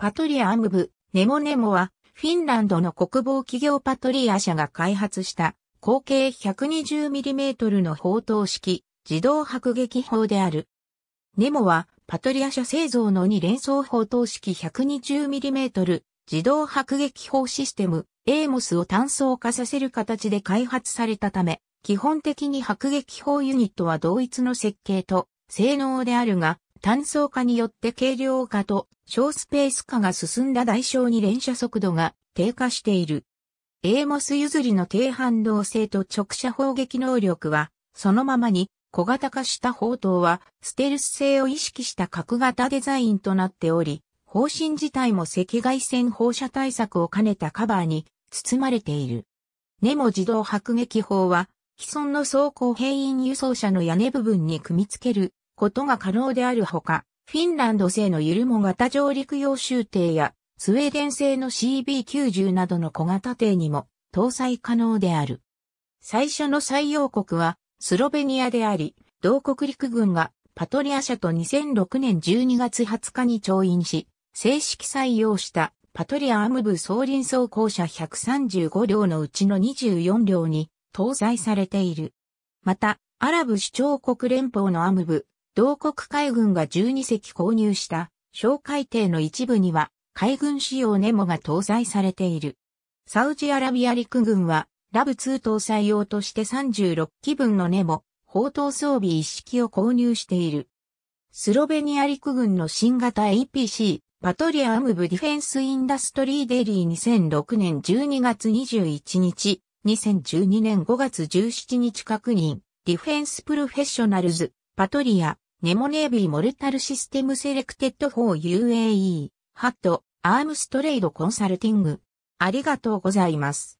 パトリアムブ、ネモネモは、フィンランドの国防企業パトリア社が開発した、口径 120mm の砲塔式、自動迫撃砲である。ネモは、パトリア社製造の2連装砲塔式 120mm 自動迫撃砲システム、エーモスを単層化させる形で開発されたため、基本的に迫撃砲ユニットは同一の設計と性能であるが、単層化によって軽量化と小スペース化が進んだ代償に連射速度が低下している。エーモス譲りの低反動性と直射砲撃能力は、そのままに小型化した砲塔は、ステルス性を意識した角型デザインとなっており、方針自体も赤外線放射対策を兼ねたカバーに包まれている。ネモ自動迫撃砲は、既存の装甲兵員輸送車の屋根部分に組み付けることが可能であるほか、フィンランド製のゆるも型上陸用舟艇や、スウェーデン製の CB90 などの小型艇にも搭載可能である。最初の採用国はスロベニアであり、同国陸軍がパトリア社と2006年12月20日に調印し、正式採用したパトリアアム部総輪装甲車135両のうちの24両に搭載されている。また、アラブ首長国連邦のアム部同国海軍が12隻購入した小海艇の一部には海軍仕様ネモが搭載されている。サウジアラビア陸軍はラブ2搭載用として36機分のネモ、砲塔装備一式を購入している。スロベニア陸軍の新型 APC、パトリア・アムブ・ディフェンス・インダストリー・デリー2006年12月21日、2012年5月17日確認、ディフェンス・プロフェッショナルズ、パトリア、ネモネービーモルタルシステムセレクテッド4 UAE、ハット、アームストレイドコンサルティング。ありがとうございます。